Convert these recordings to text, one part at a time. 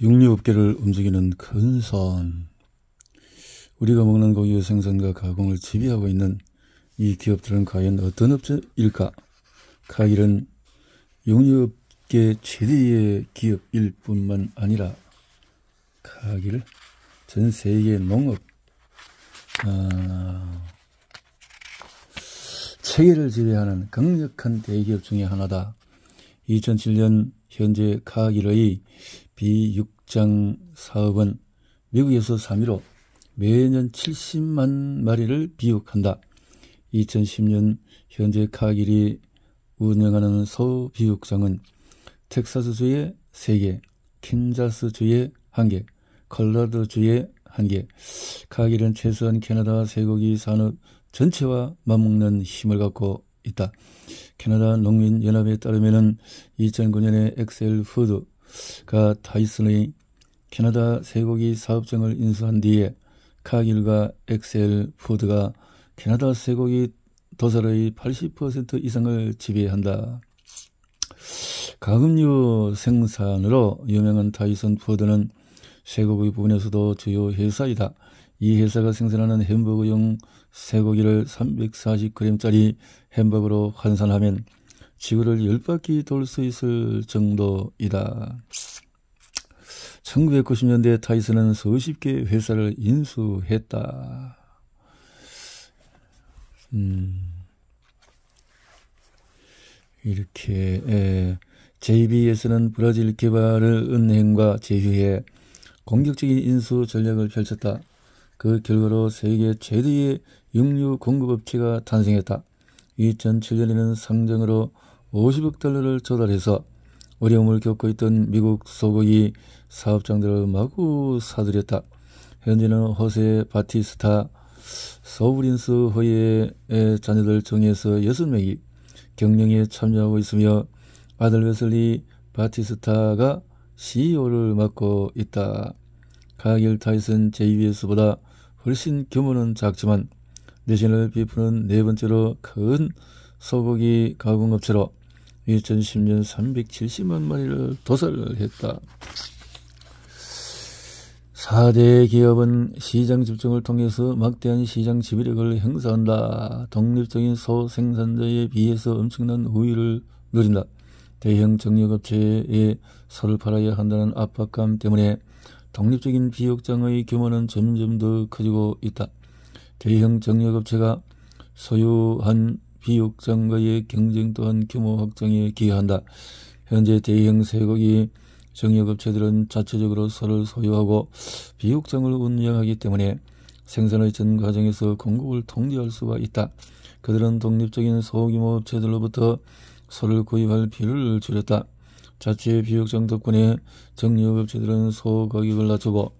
육류업계를 움직이는 근선 우리가 먹는 고기의 생산과 가공을 지배하고 있는 이 기업들은 과연 어떤 업체일까? 가일은 육류업계 최대의 기업일 뿐만 아니라 가일전 세계 농업 아, 체계를 지배하는 강력한 대기업 중의 하나다. 2007년 현재 가일의 비육장 사업은 미국에서 3위로 매년 70만 마리를 비육한다. 2010년 현재 카길이 운영하는 소 비육장은 텍사스주의 3개, 캔자스주의 1개, 컬러드주의 1개, 카길은 최소한 캐나다 쇠고기 산업 전체와 맞먹는 힘을 갖고 있다. 캐나다 농민연합에 따르면 2009년에 엑셀 푸드, 가 타이슨의 캐나다 쇠고기 사업장을 인수한 뒤에 카길과 엑셀 푸드가 캐나다 쇠고기 도살의 80% 이상을 지배한다. 가금류 생산으로 유명한 타이슨 푸드는 쇠고기 부분에서도 주요 회사이다. 이 회사가 생산하는 햄버거용 쇠고기를 340g짜리 햄버거로 환산하면 지구를 열 바퀴 돌 수 있을 정도이다. 1990년대 타이슨은 수십 개 회사를 인수했다. 음, 이렇게 에, j b 서는 브라질 개발을 은행과 제휴해 공격적인 인수 전략을 펼쳤다. 그 결과로 세계 최대의 육류 공급업체가 탄생했다. 2007년에는 상장으로 50억 달러를 조달해서 어려움을 겪고 있던 미국 소고기 사업장들을 마구 사들였다. 현재는 허세 바티스타 소브린스 허예의 자녀들 중에서 6명이 경영에 참여하고 있으며 아들 웨슬리 바티스타가 CEO를 맡고 있다. 가길 타이슨 JBS보다 훨씬 규모는 작지만 내신을비푸는네 번째로 큰 소고기 가공업체로 2010년 370만 마리를 도살했다. 4대 기업은 시장 집중을 통해서 막대한 시장 지배력을 행사한다. 독립적인 소생산자에 비해서 엄청난 우위를 누린다. 대형 정력업체에 소를 팔아야 한다는 압박감 때문에 독립적인 비역장의 규모는 점점 더 커지고 있다. 대형 정력업체가 소유한 비육장과의 경쟁 또한 규모 확장에 기여한다. 현재 대형 쇠고기 정력업체들은 자체적으로 소를 소유하고 비육장을 운영하기 때문에 생산의 전 과정에서 공급을 통제할 수가 있다. 그들은 독립적인 소규모 업체들로부터 소를 구입할 필요를 줄였다. 자체 비육장 덕분에 정력업체들은 소 가격을 낮추고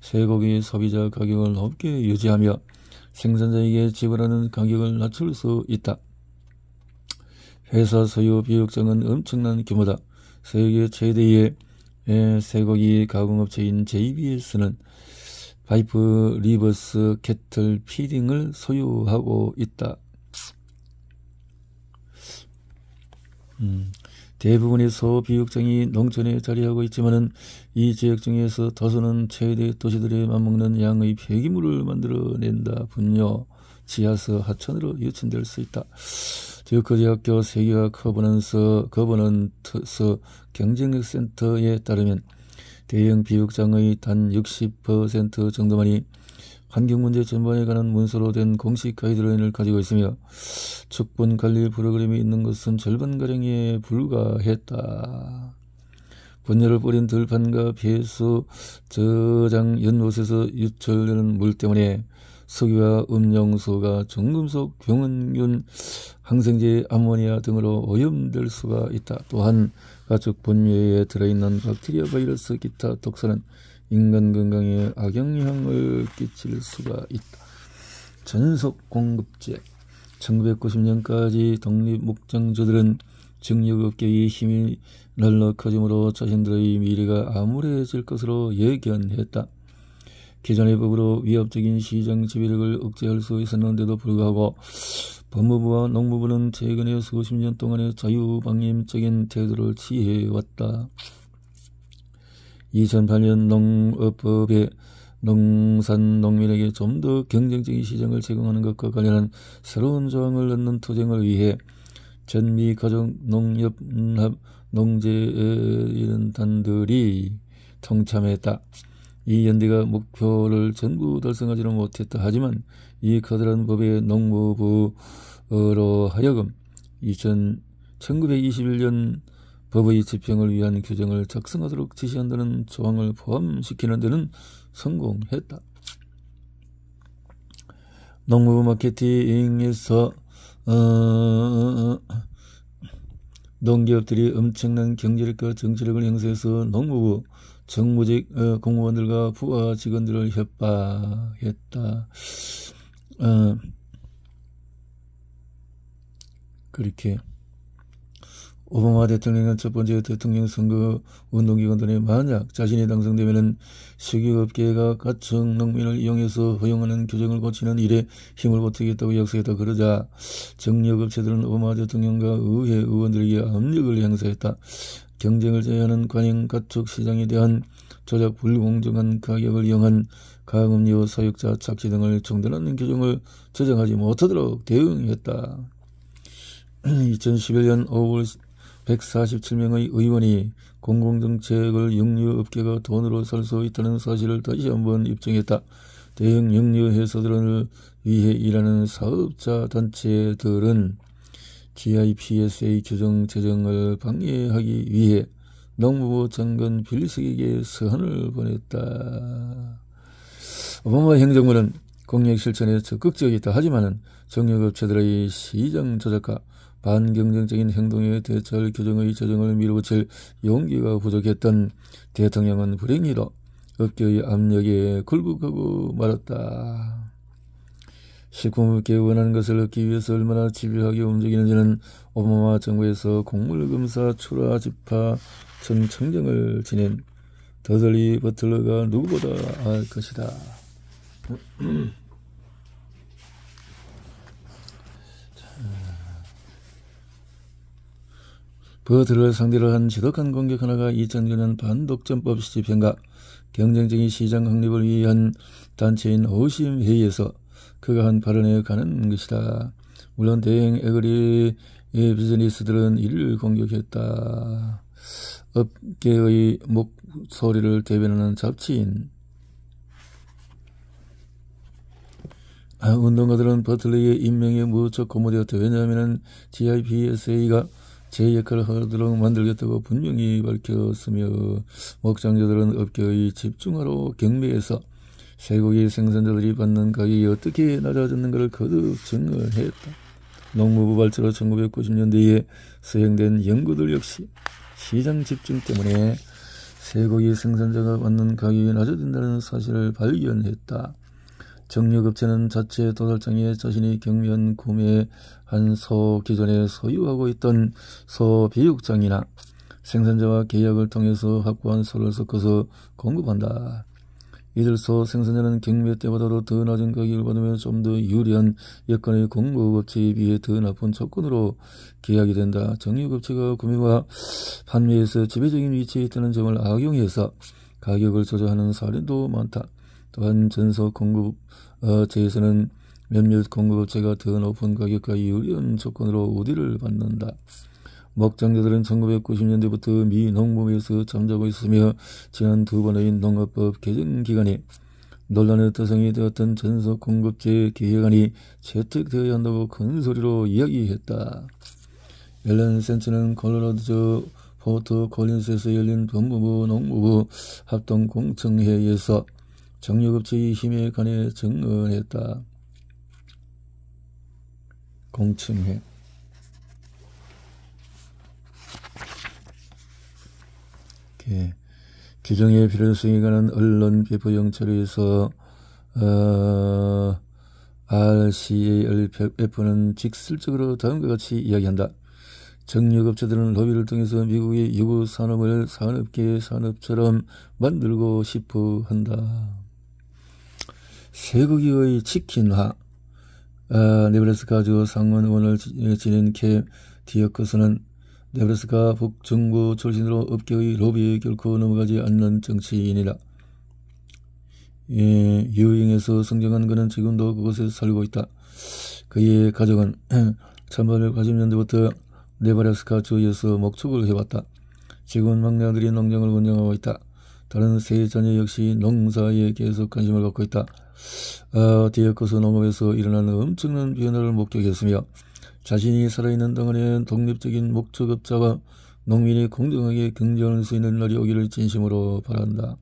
쇠고기 소비자 가격을 높게 유지하며 생산자에게 지불하는 가격을 낮출 수 있다. 회사 소유 비육장은 엄청난 규모다. 세계 최대의 쇠고기 예, 가공업체인 JBS는 파이프 리버스 캐틀 피딩을 소유하고 있다. 음, 대부분의 소비육장이 농촌에 자리하고 있지만은 이 지역 중에서 더수는 최대 도시들에 맞먹는 양의 폐기물을 만들어낸다. 분뇨, 지하수, 하천으로 유출될수 있다. 교거대학교 그 세계화 커버넌스 거버넌트서 경쟁력 센터에 따르면 대형 비육장의 단 60% 정도만이 환경 문제 전반에 관한 문서로 된 공식 가이드라인을 가지고 있으며 측분 관리 프로그램이 있는 것은 절반 가량에 불과했다. 분열을 뿌린 들판과 배수 저장 연못에서 유출되는 물 때문에 석유와 음영소가 정금속, 경은균 항생제, 암모니아 등으로 오염될 수가 있다. 또한 가축 분유에 들어있는 박테리아 바이러스 기타 독소는 인간 건강에 악영향을 끼칠 수가 있다. 전속 공급제 1990년까지 독립 목장주들은 증력업계의 힘이 널널 커짐으로 자신들의 미래가 암울해질 것으로 예견했다. 기존의 법으로 위협적인 시장 지배력을 억제할 수 있었는데도 불구하고 법무부와 농무부는 최근에 수십 년 동안의 자유방임적인 태도를 취해왔다. 2008년 농업법에 농산 농민에게 좀 더 경쟁적인 시장을 제공하는 것과 관련한 새로운 조항을 넣는 투쟁을 위해 전미 가족 농협 농의 이런 단들이 동참했다. 이 연대가 목표를 전부 달성하지는 못했다. 하지만 이 커다란 법의 농무부로 하여금 2 0 1921년 법의 집행을 위한 규정을 작성하도록 지시한다는 조항을 포함시키는 데는 성공했다. 농무부 마케팅에서 어, 농기업들이 엄청난 경제력과 정치력을 행사해서 농무부 정무직 어, 공무원들과 부하 직원들을 협박했다. 어, 그렇게 오바마 대통령은 첫 번째 대통령 선거 운동 기관들이 만약 자신이 당선되면은 식유업계가 가청 농민을 이용해서 허용하는 규정을 고치는 일에 힘을 보태겠다고 약속했다 그러자 정력업체들은 오바마 대통령과 의회 의원들에게 압력을 행사했다. 경쟁을 제외하는 관행 가축 시장에 대한 조작 불공정한 가격을 이용한 가음료 사육자 착취 등을 정당는 규정을 제정하지 못하도록 대응했다. 2011년 5월 147명의 의원이 공공정책을 육류업계가 돈으로 살 수 있다는 사실을 다시 한번 입증했다. 대형 육류회사들을 위해 일하는 사업자 단체들은 GIPSA 규정 제정을 방해하기 위해 농무부 장관 빌리스에게 서한을 보냈다. 오바마 행정부는 공약 실천에 적극적이다 하지만은 정력업체들의 시장 조작과 반경쟁적인 행동에 대처할 규정의 조정을 밀어붙일 용기가 부족했던 대통령은 불행히도 업계의 압력에 굴복하고 말았다. 식품업계 원하는 것을 얻기 위해서 얼마나 집요하게 움직이는지는 오바마 정부에서 공물검사 출하 집하전청정을 지낸 더들리 버틀러가 누구보다 알 것이다. 버드를 그 상대로 한 지독한 공격 하나가 2009년 반독점법 시집행과 경쟁적인 시장 확립을 위한 단체인 호심회의에서 그가 한 발언에 가는 것이다. 물론 대행 에그리의 예, 비즈니스들은 이를 공격했다. 업계의 목소리를 대변하는 잡지인 아, 운동가들은 버틀리의 임명에 무척 고무되었다. 왜냐하면 GIPSA가 제 역할을 하도록 만들겠다고 분명히 밝혔으며 목장자들은 업계의 집중화로 경매에서 쇠고기 생산자들이 받는 가격이 어떻게 낮아졌는가를 거듭 증언했다. 농무부 발표로 1990년대에 수행된 연구들 역시 시장 집중 때문에 쇠고기 생산자가 받는 가격이 낮아진다는 사실을 발견했다. 정유급체는 자체 도달장애 자신이 경면 구매한 소 기존에 소유하고 있던 소 비육장이나 생산자와 계약을 통해서 확보한 소를 섞어서 공급한다. 이들 소 생산자는 경매 때보다도 더 낮은 가격을 받으며 좀 더 유리한 여건의 공급업체에 비해 더 나쁜 조건으로 계약이 된다. 정유급체가 구매와 판매에서 지배적인 위치에 있다는 점을 악용해서 가격을 조절하는 사례도 많다. 또한 전서 공급업체에서는 어, 몇몇 공급업체가 더 높은 가격과 유리한 조건으로 우디를 받는다. 목장자들은 1990년대부터 미 농법에서 잠자고 있으며 지난 두 번의 농업법 개정 기간에 논란의 대상이 되었던 전석 공급제 계획안이 채택되어야 한다고 큰 소리로 이야기했다. 앨런 센츠는 콜로라도주 포트 콜린스에서 열린 법무부 농무부 합동공청회에서 정력업체의 힘에 관해 증언했다. 공침해 예. 규정의 필요성에 관한 언론 배포 영처리에서 어, RCALF는 직설적으로 다음과 같이 이야기한다. 정력업체들은 로비를 통해서 미국의 유구산업을 산업계의 산업처럼 만들고 싶어 한다. 제국의 치킨화 아, 어, 네브라스카주 상원 의원을 예, 지낸 케 디어커스는 네브라스카 북정부 출신으로 업계의 로비에 결코 넘어가지 않는 정치인이다. 예, 유행에서 성장한 그는 지금도 그곳에 살고 있다. 그의 가족은 1880년대부터 네브라스카 주에서 목축을 해왔다. 지금 막내들이 농장을 운영하고 있다. 다른 세 자녀 역시 농사에 계속 관심을 갖고 있다. 어, 대역거서 농업에서 일어나는 엄청난 변화를 목격했으며 자신이 살아있는 동안엔 독립적인 목적업자와 농민이 공정하게 경쟁할 수 있는 날이 오기를 진심으로 바란다.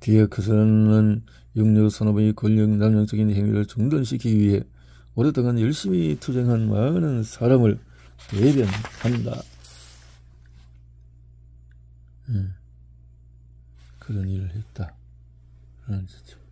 디에크슨은 육류산업의 권력 남용적인 행위를 중단시키기 위해 오랫동안 열심히 투쟁한 많은 사람을 대변한다. 음, 그런 일을 했다. And